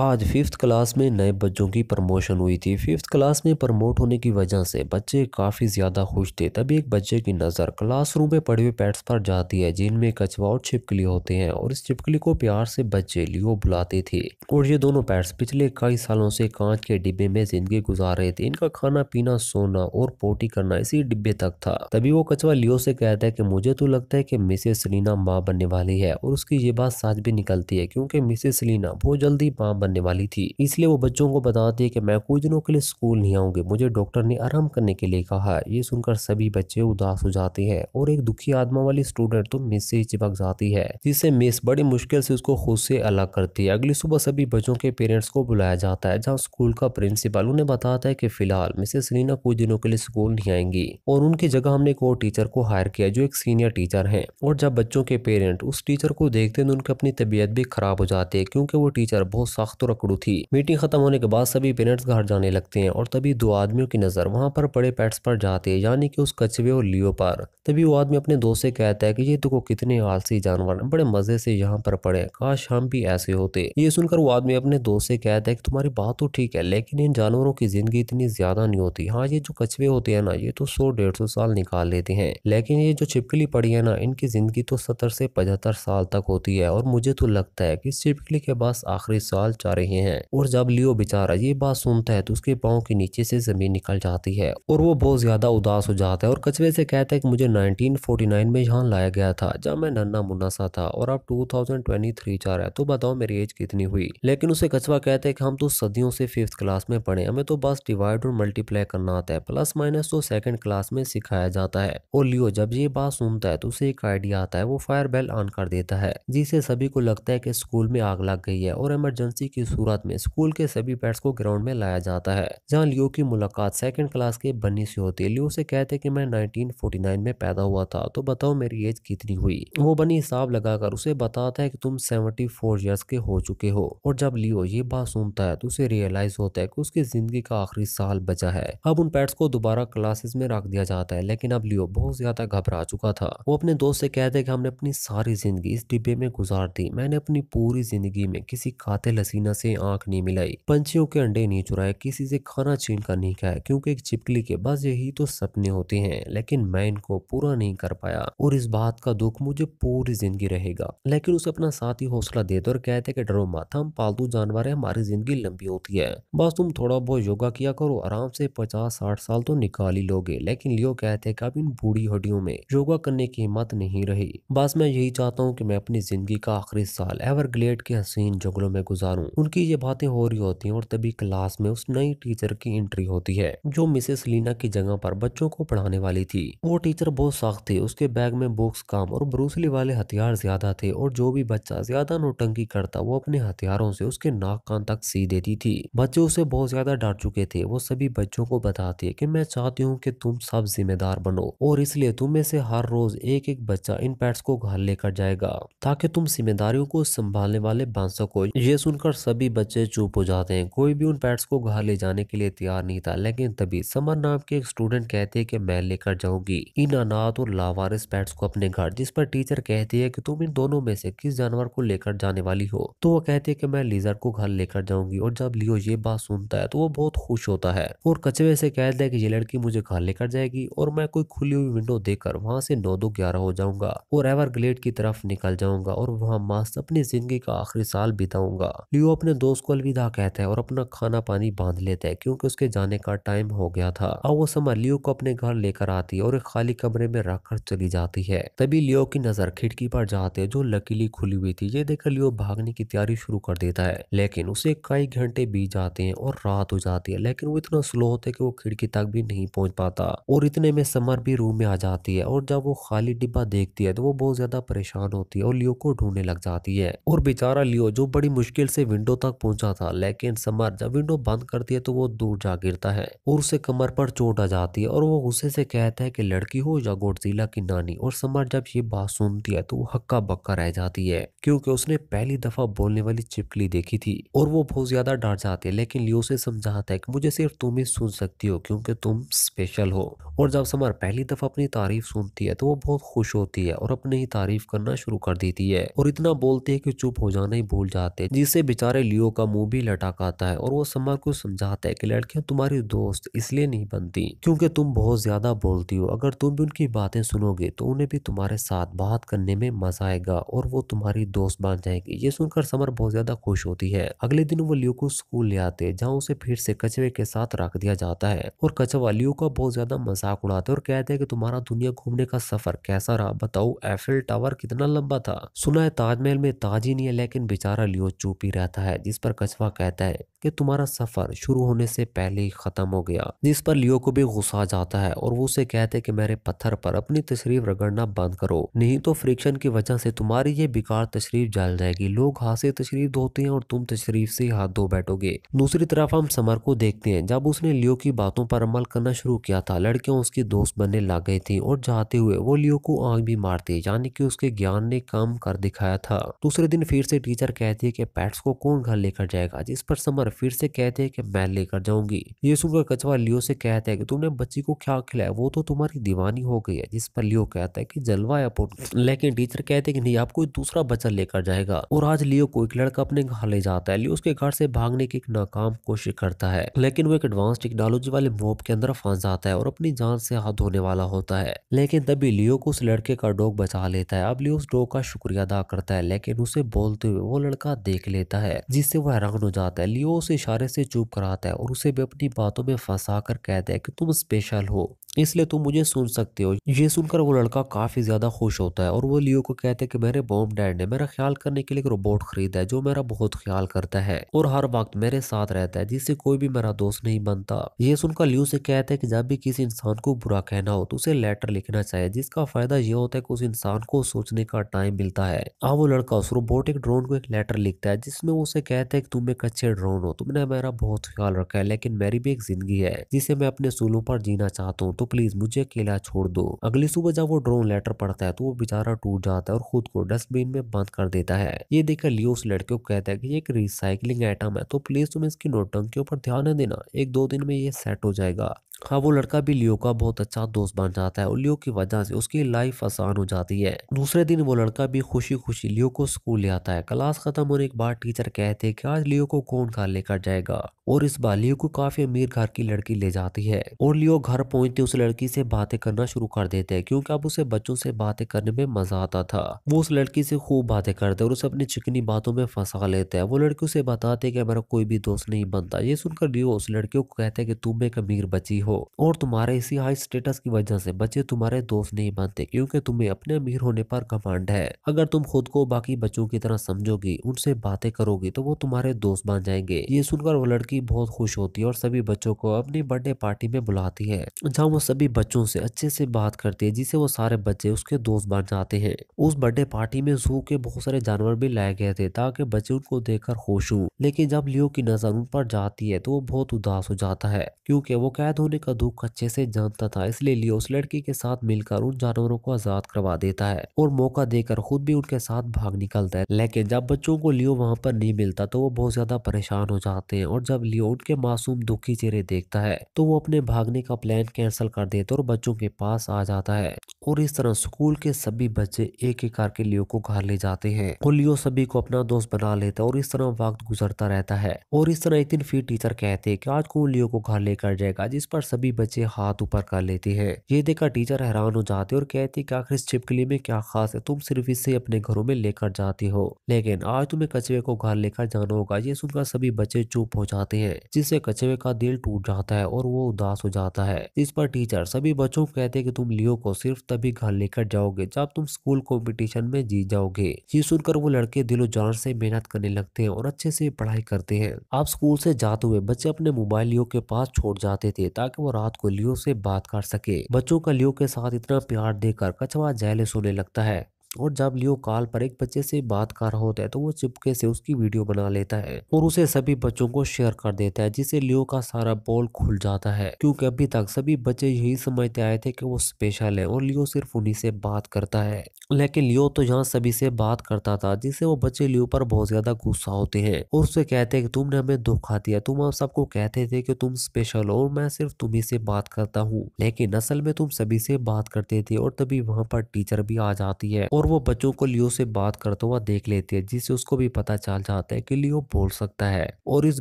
आज fifth class में नए बच्चों की प्रमोशन हुई थी फिफ्थ क्लास में प्रमोट होने की वजह से बच्चे काफ़ी ज़्यादा खुश थे तभी एक बच्चे की नज़र क्लासरूम में पड़े हुए पैड्स पर जाती है जिनमें कछवा और छिपकली होते हैं और इस छिपकली को प्यार से बच्चे लियो बुलाते थे और ये दोनों पैड्स पिछले कई सालों से कांच के डिब्बे में जिंदगी गुजार रहे थे इनका खाना पीना सोना और पोटी करना इसी डिब्बे तक था तभी वो कछवा लियो से कहता है की मुझे तो लगता है की मिसेस सलीना माँ बनने वाली है और उसकी ये बात सच भी निकलती है क्योंकि मिसेस सलीना बहुत जल्दी माँ बनने वाली थी इसलिए वो बच्चों को बताती है कि मैं कुछ दिनों के लिए स्कूल नहीं आऊंगी मुझे डॉक्टर ने आराम करने के लिए कहा ये सुनकर सभी बच्चे उदास हो जाते हैं और एक दुखी आत्मा वाली स्टूडेंट तो मिस से चिपक जाती है जिससे मिस बड़ी मुश्किल से उसको खुद से अलग करती है अगली सुबह सभी बच्चों के पेरेंट्स को बुलाया जाता है जहाँ स्कूल का प्रिंसिपल उन्हें बताता है की फिलहाल मिसेस रीना कुछ दिनों के लिए स्कूल नहीं आएंगी और उनकी जगह हमने एक और टीचर को हायर किया जो एक सीनियर टीचर है और जब बच्चों के पेरेंट उस टीचर को देखते हैं तो उनकी अपनी तबीयत भी खराब हो जाती है क्योंकि वो टीचर बहुत सख्त अख्तरकड़ू तो थी मीटिंग खत्म होने के बाद सभी पेरेंट्स घर जाने लगते हैं और तभी दो आदमियों की नजर वहाँ पर पड़े पेट्स पर जाते हैं यानी कि उस कछुए और लियो पर तभी वो आदमी अपने दोस्त से कहता है कि ये देखो कितने आलसी जानवर बड़े मजे से यहाँ पर पड़े काश हम भी ऐसे होते ये सुनकर वो आदमी अपने दोस्त से कहता है कि तुम्हारी बात तो ठीक है लेकिन इन जानवरों की जिंदगी इतनी ज्यादा नहीं होती हाँ ये जो कछुए होते हैं ना ये तो सौ डेढ़ सौ साल निकाल लेते हैं लेकिन ये जो छिपकली पड़ी है ना इनकी जिंदगी तो सत्तर से पचहत्तर साल तक होती है और मुझे तो लगता है कि छिपकली के पास आखिरी साल जा रहे हैं और जब लियो बेचारा ये बात सुनता है तो उसके पाँव के नीचे से जमीन निकल जाती है और वो बहुत ज्यादा उदास हो जाता है और कचरे से कहता है कि मुझे 1949 में यहाँ लाया गया था जब मैं नन्ना मुन्ना सा था और अब 2023 जा रहा है तो बताओ मेरी एज कितनी हुई लेकिन उसे कछवा कहते हैं कि हम तो सदियों से फिफ्थ क्लास में पढ़े हमें तो बस डिवाइड और मल्टीप्लाई करना आता है प्लस माइनस तो सेकेंड क्लास में सिखाया जाता है और लियो जब ये बात सुनता है तो उसे एक आइडिया आता है वो फायर बेल ऑन कर देता है जिसे सभी को लगता है की स्कूल में आग लग गई है और इमरजेंसी की सूरत में स्कूल के सभी पेट्स को ग्राउंड में लाया जाता है जहाँ लियो की मुलाकात सेकेंड क्लास के बनी से होती है लियो से कहते कि मैं 1949 में पैदा हुआ था तो बताओ मेरी एज कितनी हुई वो बनी हिसाब लगाकर उसे बताता है कि तुम 74 फोर ईयर्स के हो चुके हो और जब लियो ये बात सुनता है तो उसे रियलाइज होता है कि उसकी जिंदगी का आखिरी साल बचा है अब उन पैट्स को दोबारा क्लासेस में रख दिया जाता है लेकिन अब लियो बहुत ज्यादा घबरा चुका था वो अपने दोस्त से कहते कि हमने अपनी सारी जिंदगी इस डिब्बे में गुजार दी मैंने अपनी पूरी जिंदगी में किसी कातिल हसीन टीना से आंख नहीं मिलाई पंछियों के अंडे नहीं चुराए किसी से खाना छीन कर नहीं खाया क्योंकि एक चिपकली के बस यही तो सपने होते हैं लेकिन मैं इनको पूरा नहीं कर पाया और इस बात का दुख मुझे पूरी जिंदगी रहेगा लेकिन उसे अपना साथ ही हौसला देते और कहते कि डरो मत हम पालतू जानवर है हमारी जिंदगी लंबी होती है बस तुम थोड़ा बहुत योगा किया करो आराम से पचास साठ साल तो निकाल ही लोगे लेकिन लियो कहते कि अब इन बूढ़ी हड्डियों में योगा करने की हिम्मत नहीं रही बस मैं यही चाहता हूँ की मैं अपनी जिंदगी का आखिरी साल एवरग्लेड के हसीन जंगलों में गुजारू हूँ उनकी ये बातें हो रही होती हैं और तभी क्लास में उस नई टीचर की एंट्री होती है जो मिसेस लीना की जगह पर बच्चों को पढ़ाने वाली थी वो टीचर बहुत सख्त थे उसके बैग में बुक्स काम और ब्रूसली वाले हथियार ज्यादा थे और जो भी बच्चा ज्यादा नोटंकी करता वो अपने हथियारों से उसके नाक कान तक सी देती थी बच्चे उसे बहुत ज्यादा डर चुके थे वो सभी बच्चों को बताती कि मैं चाहती हूँ कि तुम सब जिम्मेदार बनो और इसलिए तुम में से हर रोज एक एक बच्चा इन पैट्स को घर लेकर जाएगा ताकि तुम जिम्मेदारियों को संभालने वाले बन सको ये सुनकर पर सभी बच्चे चुप हो जाते हैं कोई भी उन पैट्स को घर ले जाने के लिए तैयार नहीं था लेकिन तभी समर नाम के एक स्टूडेंट कहते हैं कि मैं लेकर जाऊंगी इन अनाथ और लावारिस पैड्स को अपने घर जिस पर टीचर कहती है कि तुम इन दोनों में से किस जानवर को लेकर जाने वाली हो तो वो कहती है कि मैं लीजर को घर लेकर जाऊंगी और जब लियो ये बात सुनता है तो वो बहुत खुश होता है और कचवे से कहता है कि ये लड़की मुझे घर लेकर जाएगी और मैं कोई खुली हुई विंडो देखकर वहाँ से नौ दो ग्यारह हो जाऊंगा और एवर की तरफ निकल जाऊंगा और वहाँ मास्क अपनी जिंदगी का आखिरी साल बिताऊंगा लियो अपने दोस्त को अलविदा कहता है और अपना खाना पानी बांध लेता है क्योंकि उसके जाने का टाइम हो गया था अब वो समा लियो को अपने घर लेकर आती है और एक खाली कमरे में रखकर चली जाती है तभी लियो की नजर खिड़की पर जाते है जो लकीली खुली हुई थी ये देखकर लियो भागने की तैयारी शुरू कर देता है लेकिन उसे कई घंटे बीत जाते हैं और रात हो जाती है लेकिन वो इतना स्लो होता है की वो खिड़की तक भी नहीं पहुंच पाता और इतने में समर भी रूम में आ जाती है और जब वो खाली डिब्बा देखती है तो वो बहुत ज्यादा परेशान होती है और लियो को ढूंढने लग जाती है और बेचारा लियो जो बड़ी मुश्किल से विंडो तक पहुंचा था लेकिन समर जब विंडो बंद करती है तो वो दूर जा गिरता है और उसे कमर पर चोट आ जाती है और वो गुस्से से कहता है कि लड़की हो या गोडजिला की नानी और समर जब ये बात सुनती है तो वो हक्का बक्का रह जाती है क्योंकि उसने पहली दफा बोलने वाली चिपकली देखी थी और वो बहुत ज्यादा डर जाती है लेकिन लियो से समझाता है की मुझे सिर्फ तुम ही सुन सकती हो क्योंकि तुम स्पेशल हो और जब समर पहली दफा अपनी तारीफ सुनती है तो वो बहुत खुश होती है और अपनी ही तारीफ करना शुरू कर देती है और इतना बोलते है की चुप हो जाना ही भूल जाते जिससे बेचारे लियो का मुंह भी लटकाता है और वो समर को समझाता है कि लड़कियां तुम्हारी दोस्त इसलिए नहीं बनती क्योंकि तुम बहुत ज्यादा बोलती हो अगर तुम भी उनकी बातें सुनोगे तो उन्हें भी तुम्हारे साथ बात करने में मजा आएगा और वो तुम्हारी दोस्त बन जाएगी ये सुनकर समर बहुत ज्यादा खुश होती है अगले दिन वो लियो को स्कूल ले आते जहाँ उसे फिर से कचरे के साथ रख दिया जाता है और कचवा लियो का बहुत ज्यादा मजाक उड़ाते और कहते हैं कि तुम्हारा दुनिया घूमने का सफर कैसा रहा बताओ एफिल टावर कितना लंबा था सुना है ताजमहल में ताज ही नहीं है लेकिन बेचारा लियो चुप ही रहता जाता है जिस पर कछवा कहता है कि तुम्हारा सफर शुरू होने से पहले ही खत्म हो गया जिस पर लियो को भी गुस्सा जाता है और वो उसे कहते हैं कि मेरे पत्थर पर अपनी तशरीफ रगड़ना बंद करो नहीं तो फ्रिक्शन की वजह से तुम्हारी ये बेकार तशरीफ जल जाएगी लोग हाथ से तशरीफ धोते हैं और तुम तशरीफ से हाथ धो बैठोगे दूसरी तरफ हम समर को देखते हैं जब उसने लियो की बातों पर अमल करना शुरू किया था लड़कियां उसकी दोस्त बनने लग गई थी और जाते हुए वो लियो को आग भी मारती यानी कि उसके ज्ञान ने काम कर दिखाया था दूसरे दिन फिर से टीचर कहती है की पैट्स को कौन घर लेकर जाएगा जिस पर समर फिर से कहते हैं कि मैं लेकर जाऊंगी ये सुनकर कछवा लियो से कहते हैं कि तुमने बच्ची को क्या खिलाया वो तो तुम्हारी दीवानी हो गई है जिस पर लियो कहता है कि जलवा या पुट लेकिन टीचर कहते हैं कि नहीं आप कोई दूसरा बच्चा लेकर जाएगा और आज लियो को एक लड़का अपने घर ले जाता है लियो उसके घर से भागने की एक नाकाम कोशिश करता है लेकिन वो एक एडवांस टेक्नोलॉजी वाले मोब के अंदर फंस जाता है और अपनी जान से हाथ धोने वाला होता है लेकिन तभी लियो को उस लड़के का डॉग बचा लेता है अब लियो उस डॉग का शुक्रिया अदा करता है लेकिन उसे बोलते हुए वो लड़का देख लेता है है जिससे वह हैरान हो जाता है लियो उसे इशारे से चुप कराता है और उसे भी अपनी बातों में फंसा कर कहता है कि तुम स्पेशल हो इसलिए तुम मुझे सुन सकते हो ये सुनकर वो लड़का काफी ज्यादा खुश होता है और वो लियो को कहते हैं कि मेरे बॉम डैड ने मेरा ख्याल करने के लिए एक रोबोट खरीदा है जो मेरा बहुत ख्याल करता है और हर वक्त मेरे साथ रहता है जिससे कोई भी मेरा दोस्त नहीं बनता ये सुनकर लियो से कहता है कि जब भी किसी इंसान को बुरा कहना हो तो उसे लेटर लिखना चाहिए जिसका फायदा यह होता है कि उस इंसान को सोचने का टाइम मिलता है अब वो लड़का उस रोबोटिक ड्रोन को एक लेटर लिखता है जिसमे लोग उसे कहते हैं कि तुम एक अच्छे ड्रोन हो तुमने मेरा बहुत ख्याल रखा है लेकिन मेरी भी एक जिंदगी है जिसे मैं अपने सूलों पर जीना चाहता हूँ तो प्लीज मुझे अकेला छोड़ दो अगली सुबह जब वो ड्रोन लेटर पढ़ता है तो वो बेचारा टूट जाता है और खुद को डस्टबिन में बंद कर देता है ये देखकर लियो उस लड़के को कहता है कि ये एक रिसाइकलिंग आइटम है तो प्लीज तुम इसकी नोटंकियों पर ध्यान देना एक दो दिन में ये सेट हो जाएगा हाँ वो लड़का भी लियो का बहुत अच्छा दोस्त बन जाता है और लियो की वजह से उसकी लाइफ आसान हो जाती है दूसरे दिन वो लड़का भी खुशी खुशी लियो को स्कूल ले आता है क्लास खत्म होने के बाद टीचर अधिकतर कहते कि आज लियो को कौन घर लेकर जाएगा और इस बार लियो को काफी अमीर घर की लड़की ले जाती है और लियो घर पहुंचते उस लड़की से बातें करना शुरू कर देते हैं क्योंकि अब उसे बच्चों से बातें करने में मजा आता था वो उस लड़की से खूब बातें करते और उसे अपनी चिकनी बातों में फंसा लेते हैं वो लड़की उसे बताते कि हमारा कोई भी दोस्त नहीं बनता ये सुनकर लियो उस लड़की को कहते हैं कि तुम एक अमीर बची हो और तुम्हारे इसी हाई स्टेटस की वजह से बच्चे तुम्हारे दोस्त नहीं बनते क्योंकि तुम्हें अपने अमीर होने पर कमांड है अगर तुम खुद को बाकी बच्चों की तरह समझोगी उनसे बातें करो करोगी तो वो तुम्हारे दोस्त बन जाएंगे ये सुनकर वो लड़की बहुत खुश होती है और सभी बच्चों को अपनी बर्थडे पार्टी में बुलाती है जहाँ वो सभी बच्चों से अच्छे से बात करती है जिसे वो सारे बच्चे उसके दोस्त बन जाते हैं उस बर्थडे पार्टी में जू के बहुत सारे जानवर भी लाए गए थे ताकि बच्चे उनको देखकर खुश हूँ लेकिन जब लियो की नजर उन पर जाती है तो वो बहुत उदास हो जाता है क्योंकि वो कैद होने का दुख अच्छे से जानता था इसलिए लियो उस लड़की के साथ मिलकर उन जानवरों को आजाद करवा देता है और मौका देकर खुद भी उनके साथ भाग निकलता है लेकिन जब बच्चों को लियो वहाँ पर नहीं मिलता तो वो बहुत ज़्यादा परेशान हो जाते हैं और जब लियोन के मासूम दुखी चेहरे देखता है तो वो अपने भागने का प्लान कैंसिल कर देता है और बच्चों के पास आ जाता है और इस तरह स्कूल के सभी बच्चे एक एक करके लियो को घर ले जाते हैं और लियो सभी को अपना दोस्त बना लेता है और इस तरह वक्त गुजरता रहता है और इस तरह एक दिन फिर टीचर कहते हैं कि आज कौन लियो को घर लेकर जाएगा जिस पर सभी बच्चे हाथ ऊपर कर लेते हैं ये देखकर टीचर हैरान हो जाते और कहते कि आखिर इस छिपकली में क्या खास है तुम सिर्फ इसे अपने घरों में लेकर जाते हो लेकिन आज तुम्हें कचरे को घर बाहर लेकर जाना होगा ये सुनकर सभी बच्चे चुप हो जाते हैं जिससे कछुए का दिल टूट जाता है और वो उदास हो जाता है इस पर टीचर सभी बच्चों को कहते हैं कि तुम लियो को सिर्फ तभी घर लेकर जाओगे जब तुम स्कूल कॉम्पिटिशन में जीत जाओगे ये सुनकर वो लड़के दिलो जान से मेहनत करने लगते है और अच्छे से पढ़ाई करते हैं आप स्कूल से जाते हुए बच्चे अपने मोबाइल लियो के पास छोड़ जाते थे ताकि वो रात को लियो से बात कर सके बच्चों का लियो के साथ इतना प्यार देकर कछवा जैले सोने लगता है और जब लियो कॉल पर एक बच्चे से बात कर रहा होता है तो वो चिपके से उसकी वीडियो बना लेता है और उसे सभी बच्चों को शेयर कर देता है जिसे लियो का सारा बोल खुल जाता है क्योंकि अभी तक सभी बच्चे यही समझते आए थे कि वो स्पेशल है और लियो सिर्फ उन्हीं से बात करता है लेकिन लियो तो यहाँ सभी से बात करता था जिससे वो बच्चे लियो पर बहुत ज्यादा गुस्सा होते हैं और उसे कहते हैं कि तुमने हमें धोखा दिया तुम आप सबको कहते थे कि तुम स्पेशल हो और मैं सिर्फ तुम्ही से बात करता हूँ लेकिन असल में तुम सभी से बात करते थे और तभी वहाँ पर टीचर भी आ जाती है और और वो बच्चों को लियो से बात करता हुआ देख लेती है जिससे उसको भी पता चल जाता है कि लियो बोल सकता है और इस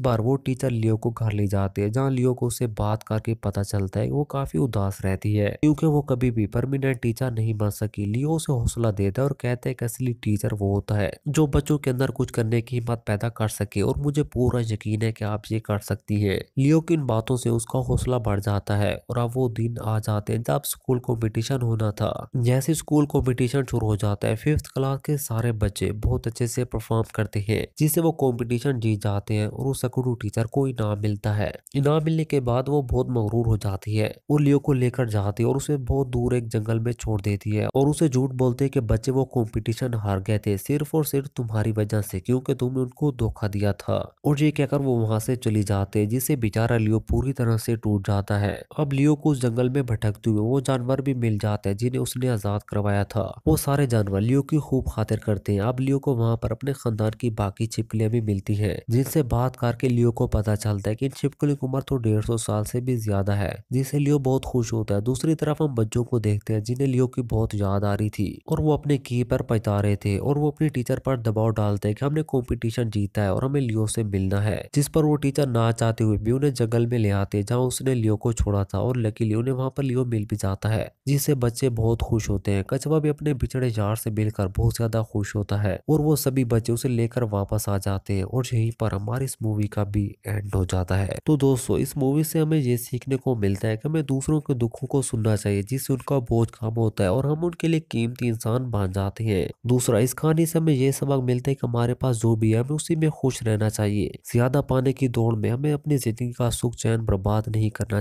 बार वो टीचर लियो को घर ले जाती है जहाँ लियो को उससे बात करके पता चलता है वो काफी उदास रहती है क्योंकि वो कभी भी परमानेंट टीचर नहीं बन सकी लियो उसे हौसला देता है और कहते है कि असली टीचर वो होता है जो बच्चों के अंदर कुछ करने की हिम्मत पैदा कर सके और मुझे पूरा यकीन है की आप ये कर सकती है लियो की इन बातों से उसका हौसला बढ़ जाता है और अब वो दिन आ जाते हैं जब स्कूल कॉम्पिटिशन होना था जैसे स्कूल कॉम्पिटिशन शुरू हो जाता जाता है फिफ्थ क्लास के सारे बच्चे बहुत अच्छे से परफॉर्म करते हैं जिससे वो कॉम्पिटिशन जीत जाते हैं और उस स्कूल टीचर को इनाम मिलता है इनाम मिलने के बाद वो बहुत मकरूर हो जाती है और लियो को लेकर जाती है और उसे बहुत दूर एक जंगल में छोड़ देती है और उसे झूठ बोलते है कि बच्चे वो कॉम्पिटिशन हार गए थे सिर्फ और सिर्फ तुम्हारी वजह से क्योंकि तुमने उनको धोखा दिया था और ये कहकर वो वहां से चली जाते है जिससे बेचारा लियो पूरी तरह से टूट जाता है अब लियो को उस जंगल में भटकते हुए वो जानवर भी मिल जाते हैं जिन्हें उसने आजाद करवाया था वो सारे जानवर जानवर लियो की खूब खातिर करते हैं अब लियो को वहाँ पर अपने खानदान की बाकी छिपकलियाँ भी मिलती है जिनसे बात करके लियो को पता चलता है की इन छिपकलियों की उम्र तो डेढ़ सौ साल से भी ज्यादा है जिससे लियो बहुत खुश होता है दूसरी तरफ हम बच्चों को देखते हैं जिन्हें लियो की बहुत याद आ रही थी और वो अपने की पर पता रहे थे और वो अपने टीचर पर दबाव डालते है की हमने कॉम्पिटिशन जीता है और हमें लियो से मिलना है जिस पर वो टीचर ना चाहते हुए भी उन्हें जंगल में ले आते जहाँ उसने लियो को छोड़ा था और लियो ने वहाँ पर लियो मिल भी जाता है जिससे बच्चे बहुत खुश होते हैं कछवा भी अपने बिछड़े जा प्यार से मिलकर बहुत ज्यादा खुश होता है और वो सभी बच्चे उसे लेकर वापस आ जाते हैं और यहीं पर हमारी इस मूवी का भी एंड हो जाता है तो दोस्तों इस मूवी से हमें ये सीखने को मिलता है कि हमें दूसरों के दुखों को सुनना चाहिए जिससे उनका बोझ कम होता है और हम उनके लिए कीमती इंसान बन जाते हैं दूसरा इस कहानी से हमें ये सबक मिलता है कि हमारे पास जो भी है हमें उसी में खुश रहना चाहिए ज्यादा पाने की दौड़ में हमें अपनी जिंदगी का सुख चैन बर्बाद नहीं करना